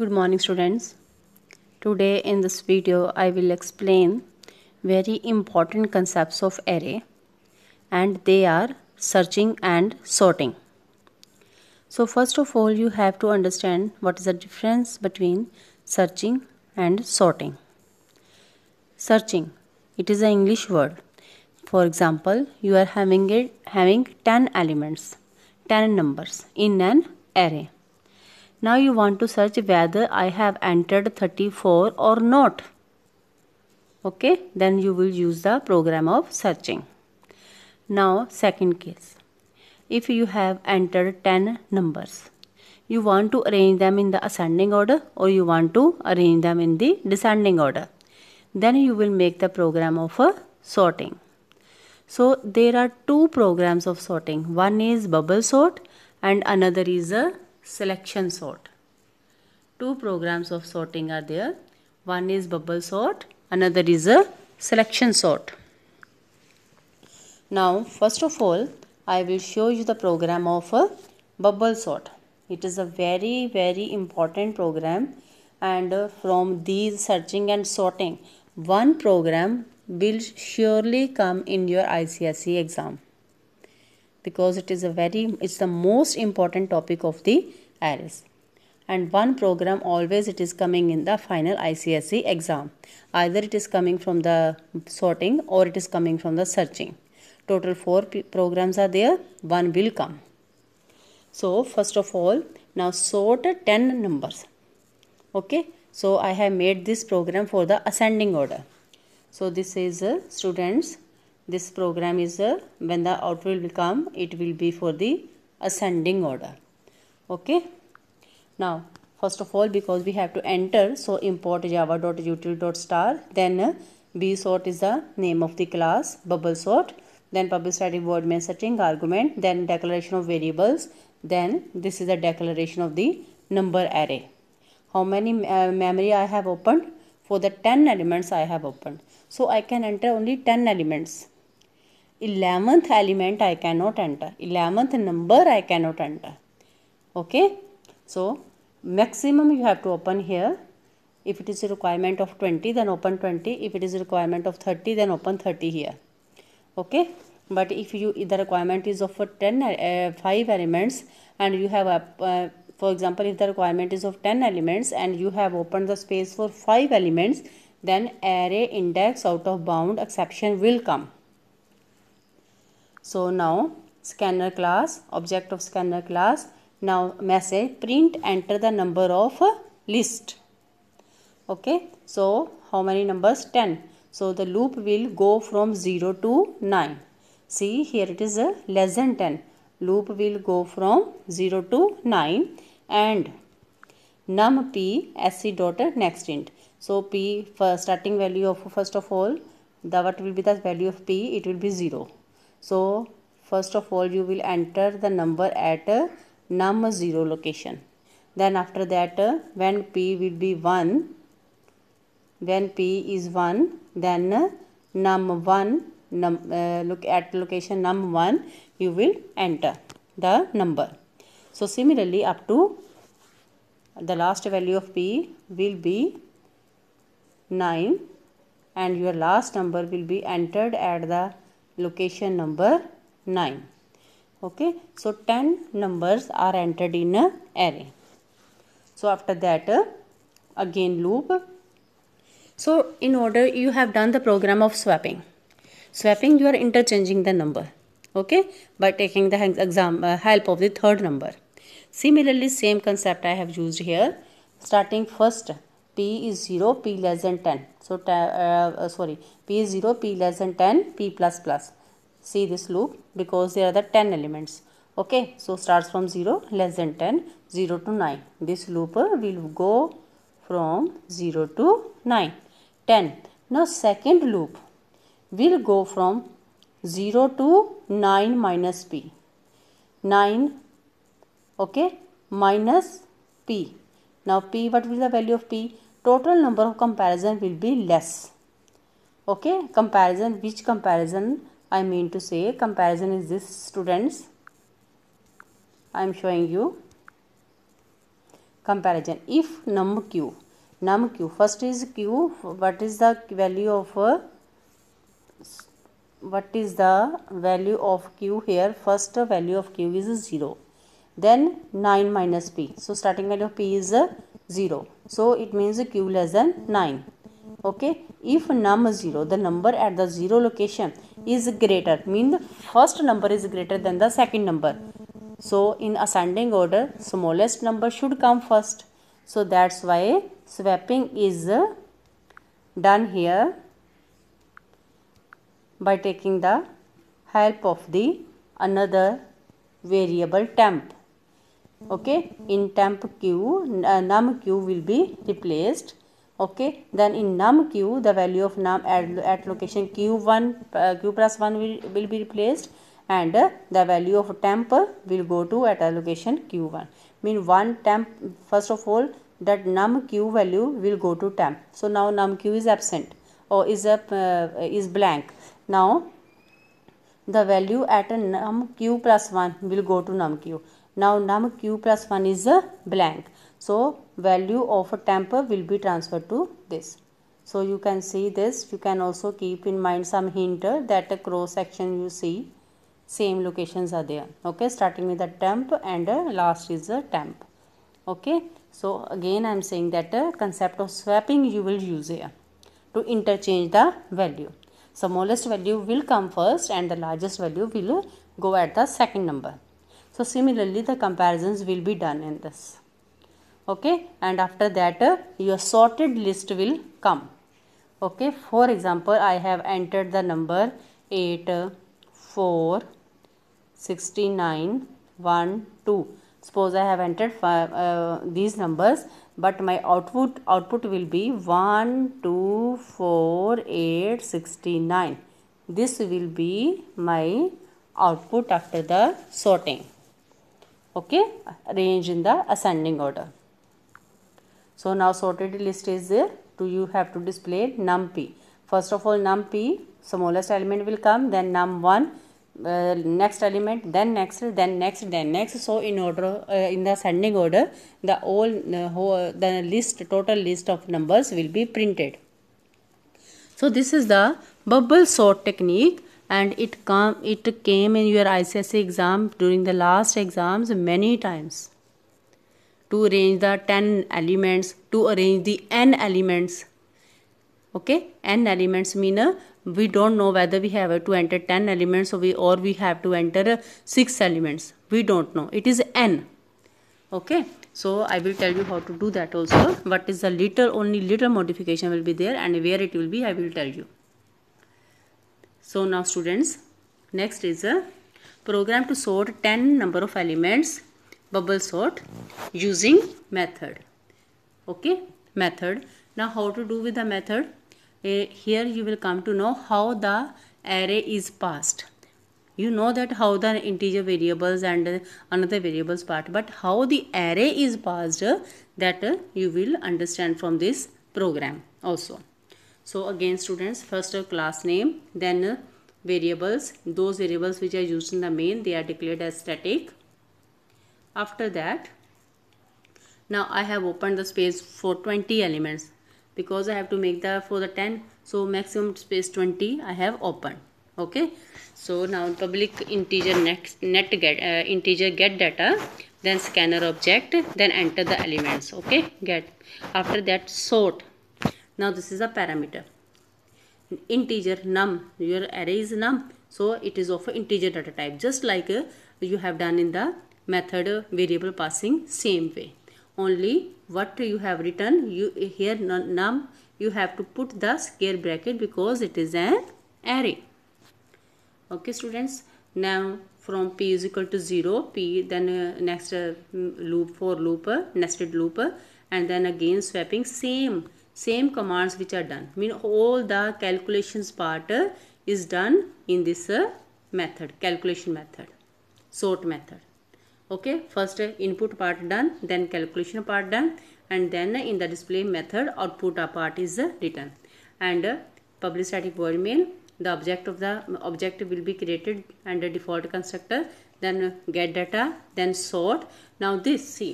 good morning students today in this video i will explain very important concepts of array and they are searching and sorting so first of all you have to understand what is the difference between searching and sorting searching it is an english word for example you are having it having 10 elements 10 numbers in an array now you want to search whether I have entered 34 or not. Okay, then you will use the program of searching. Now second case. If you have entered 10 numbers, you want to arrange them in the ascending order or you want to arrange them in the descending order. Then you will make the program of a uh, sorting. So there are two programs of sorting. One is bubble sort and another is a uh, selection sort. Two programs of sorting are there. One is bubble sort, another is a selection sort. Now, first of all, I will show you the program of a bubble sort. It is a very, very important program and uh, from these searching and sorting, one program will surely come in your ICSE exam because it is a very, it's the most important topic of the arrays and one program always it is coming in the final ICSE exam either it is coming from the sorting or it is coming from the searching total four programs are there one will come so first of all now sort 10 numbers okay so i have made this program for the ascending order so this is uh, students this program is uh, when the output will come it will be for the ascending order okay now first of all because we have to enter so import java.util.star then uh, b sort is the name of the class bubble sort then public static void main setting argument then declaration of variables then this is the declaration of the number array how many uh, memory i have opened for the 10 elements i have opened so i can enter only 10 elements 11th element i cannot enter 11th number i cannot enter okay so maximum you have to open here if it is a requirement of 20 then open 20 if it is a requirement of 30 then open 30 here okay but if you the requirement is of 10 uh, 5 elements and you have a uh, for example if the requirement is of 10 elements and you have opened the space for 5 elements then array index out of bound exception will come so now scanner class object of scanner class now message print enter the number of uh, list. Okay. So how many numbers? 10. So the loop will go from 0 to 9. See here it is a uh, less than 10. Loop will go from 0 to 9 and num p sc dot uh, next int. So p for starting value of first of all the what will be the value of p it will be 0. So first of all you will enter the number at number 0 location then after that uh, when p will be 1 when p is 1 then uh, num 1 num, uh, look at location num 1 you will enter the number so similarly up to the last value of p will be 9 and your last number will be entered at the location number 9 okay so 10 numbers are entered in a array so after that uh, again loop so in order you have done the program of swapping swapping you are interchanging the number okay by taking the exam uh, help of the third number similarly same concept i have used here starting first p is 0 p less than 10 so uh, uh, sorry p is 0 p less than 10 p plus plus see this loop because there are the 10 elements okay so starts from 0 less than 10 0 to 9 this loop uh, will go from 0 to 9 10 now second loop will go from 0 to 9 minus p 9 okay minus p now p what will be the value of p total number of comparison will be less okay comparison which comparison I mean to say comparison is this students I am showing you comparison if num q num q first is q what is the value of what is the value of q here first value of q is 0 then 9 minus p so starting value of p is uh, 0 so it means q less than 9 okay if num 0 the number at the 0 location is greater mean the first number is greater than the second number so in ascending order smallest number should come first so that's why swapping is done here by taking the help of the another variable temp okay in temp q uh, num q will be replaced okay then in num q the value of num at, at location q1 uh, q plus 1 will, will be replaced and uh, the value of temp will go to at location q1 mean one temp first of all that num q value will go to temp so now num q is absent or is a uh, is blank now the value at num q plus 1 will go to num q now num q plus 1 is a uh, blank so value of a temper will be transferred to this. So you can see this. You can also keep in mind some hinter that a cross section you see same locations are there. Okay, starting with the temp and uh, last is the temp. Okay, so again I am saying that the uh, concept of swapping you will use here to interchange the value. Smallest value will come first and the largest value will go at the second number. So similarly the comparisons will be done in this okay and after that uh, your sorted list will come okay for example i have entered the number 8 uh, 4 69 1 2 suppose i have entered five, uh, these numbers but my output output will be 1 2 4 8 69 this will be my output after the sorting okay arrange in the ascending order so now sorted list is there. Do you have to display p? First of all, p smallest element will come, then num1, uh, next element, then next, then next, then next. So in order, uh, in the ascending order, the all uh, whole, the list total list of numbers will be printed. So this is the bubble sort technique and it come it came in your ICSE exam during the last exams many times to arrange the 10 elements, to arrange the n elements. Okay, n elements mean uh, we don't know whether we have to enter 10 elements or we, or we have to enter uh, 6 elements. We don't know. It is n. Okay, so I will tell you how to do that also. What is the little, only little modification will be there and where it will be, I will tell you. So now students, next is a uh, program to sort 10 number of elements bubble sort using method okay method now how to do with the method uh, here you will come to know how the array is passed you know that how the integer variables and another variables part but how the array is passed eh, that eh, you will understand from this program also so again students first class name then variables those variables which are used in the main they are declared as static after that now I have opened the space for 20 elements because I have to make the for the 10 so maximum space 20 I have opened okay so now public integer next net get uh, integer get data then scanner object then enter the elements okay get after that sort now this is a parameter integer num your array is num so it is of integer data type just like uh, you have done in the method variable passing same way only what you have written you here num you have to put the square bracket because it is an array okay students now from p is equal to 0 p then uh, next uh, loop for loop uh, nested loop uh, and then again swapping same same commands which are done mean all the calculations part uh, is done in this uh, method calculation method sort method okay first input part done then calculation part done and then in the display method output part is written and uh, public static void main the object of the object will be created under default constructor then get data then sort now this see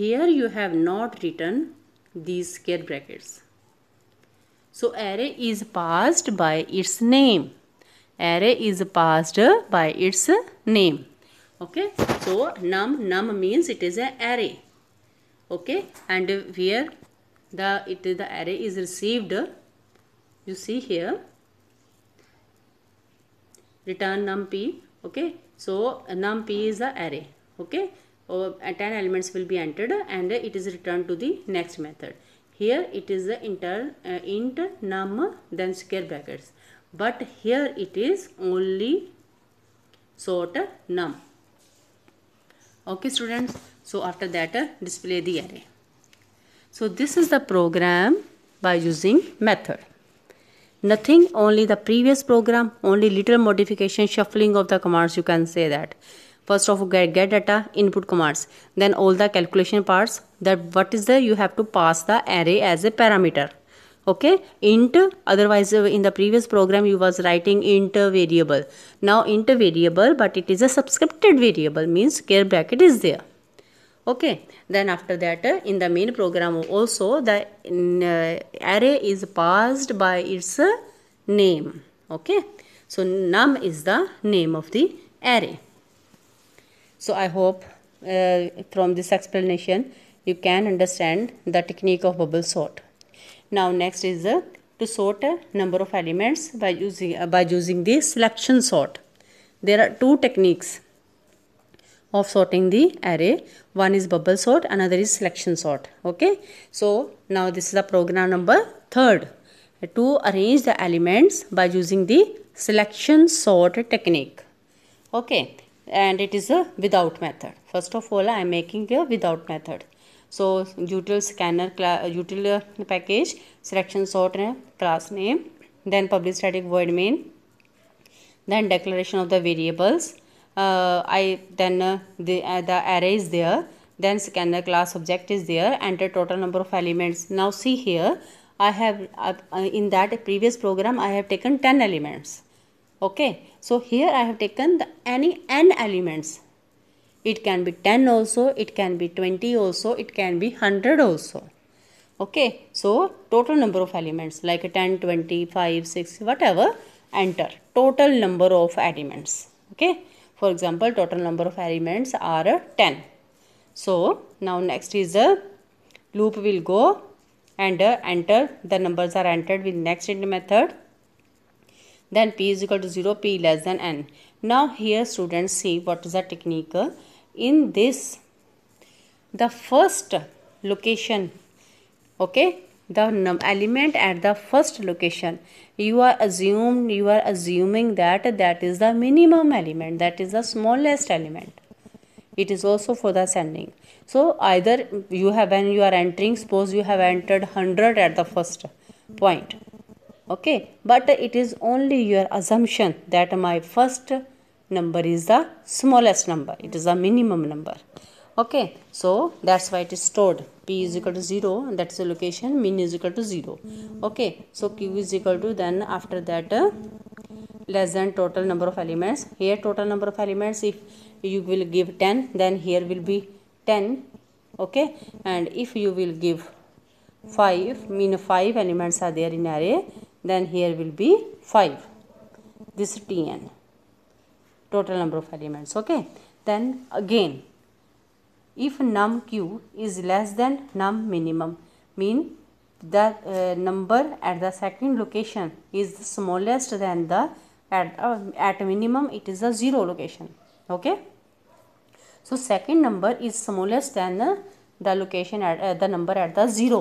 here you have not written these get brackets so array is passed by its name array is passed by its name okay so num num means it is an array okay and where the it the array is received you see here return num p, okay so num p is the array okay or oh, 10 elements will be entered and it is returned to the next method here it is the inter uh, int num then square brackets but here it is only sort num okay students so after that uh, display the array so this is the program by using method nothing only the previous program only little modification shuffling of the commands you can say that first of all get, get data input commands then all the calculation parts that what is there you have to pass the array as a parameter okay int otherwise uh, in the previous program you was writing int variable now int variable but it is a subscripted variable means care bracket is there okay then after that uh, in the main program also the uh, array is passed by its uh, name okay so num is the name of the array so i hope uh, from this explanation you can understand the technique of bubble sort now next is to sort a uh, number of elements by using uh, by using the selection sort. There are two techniques of sorting the array. One is bubble sort, another is selection sort. Okay. So now this is the program number third to arrange the elements by using the selection sort technique. Okay. And it is a without method. First of all, I am making a without method. So util scanner class uh, util package selection sort name class name then public static void main then declaration of the variables uh, I then uh, the uh, the array is there then scanner class object is there enter total number of elements now see here I have uh, uh, in that previous program I have taken 10 elements okay so here I have taken the, any n elements it can be 10 also it can be 20 also it can be 100 also okay so total number of elements like 10 20 5 6 whatever enter total number of elements okay for example total number of elements are 10 so now next is the loop will go and enter the numbers are entered with next int method then p is equal to 0 p less than n now here students see what is the technique in this the first location okay the element at the first location you are assumed you are assuming that that is the minimum element that is the smallest element it is also for the sending. so either you have when you are entering suppose you have entered 100 at the first point okay but it is only your assumption that my first number is the smallest number it is the minimum number okay so that's why it is stored p is equal to 0 and that's the location min is equal to 0 okay so q is equal to then after that uh, less than total number of elements here total number of elements if you will give 10 then here will be 10 okay and if you will give 5 mean 5 elements are there in array then here will be 5 this tn total number of elements okay then again if num q is less than num minimum mean the uh, number at the second location is the smallest than the at uh, at minimum it is a zero location okay so second number is smallest than the, the location at uh, the number at the zero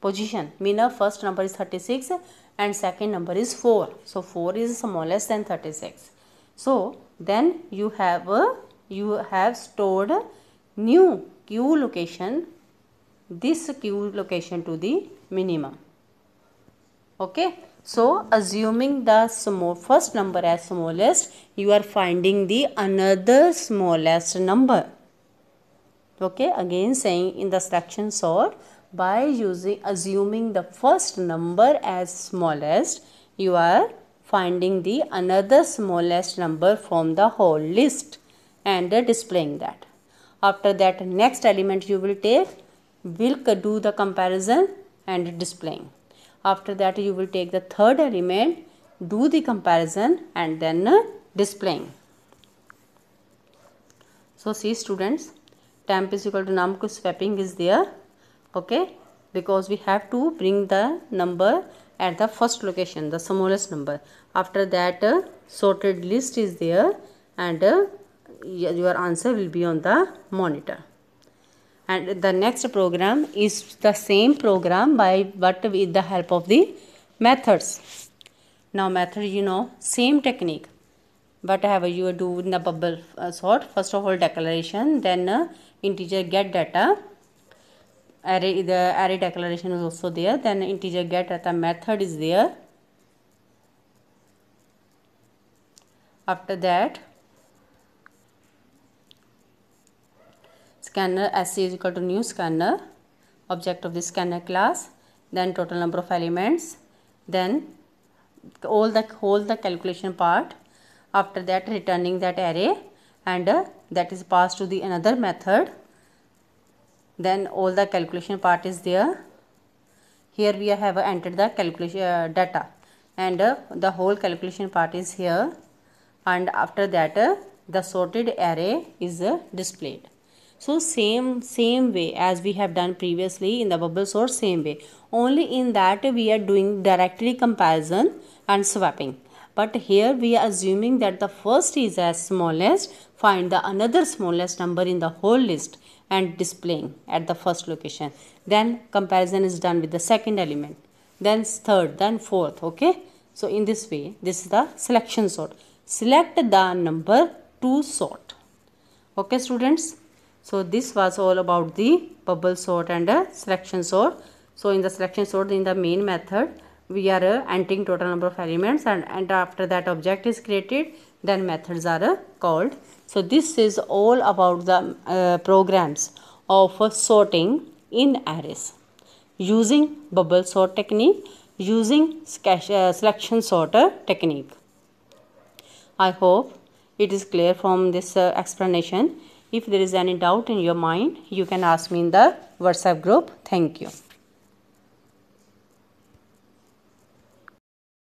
position mean the first number is 36 and second number is 4 so 4 is smallest than 36 so then you have a, you have stored new q location this q location to the minimum okay so assuming the small first number as smallest you are finding the another smallest number okay again saying in the selection sort by using assuming the first number as smallest you are finding the another smallest number from the whole list and displaying that. After that next element you will take will do the comparison and displaying. After that you will take the third element do the comparison and then displaying. So see students temp is equal to number swapping is there okay because we have to bring the number at the first location the smallest number after that uh, sorted list is there and uh, your answer will be on the monitor and the next program is the same program by but with the help of the methods now method you know same technique but have you do in the bubble uh, sort first of all declaration then uh, integer get data array the array declaration is also there then integer get the method is there after that scanner sc is equal to new scanner object of the scanner class then total number of elements then all the whole the calculation part after that returning that array and uh, that is passed to the another method then all the calculation part is there here we have entered the calculation uh, data and uh, the whole calculation part is here and after that uh, the sorted array is uh, displayed so same same way as we have done previously in the bubble sort same way only in that we are doing directly comparison and swapping but here we are assuming that the first is as smallest find the another smallest number in the whole list and displaying at the first location then comparison is done with the second element then third then fourth okay so in this way this is the selection sort select the number 2 sort okay students so this was all about the bubble sort and the selection sort so in the selection sort in the main method we are uh, entering total number of elements and, and after that object is created then methods are uh, called. So this is all about the uh, programs of sorting in arrays using bubble sort technique, using uh, selection sorter technique. I hope it is clear from this uh, explanation. If there is any doubt in your mind, you can ask me in the WhatsApp group. Thank you.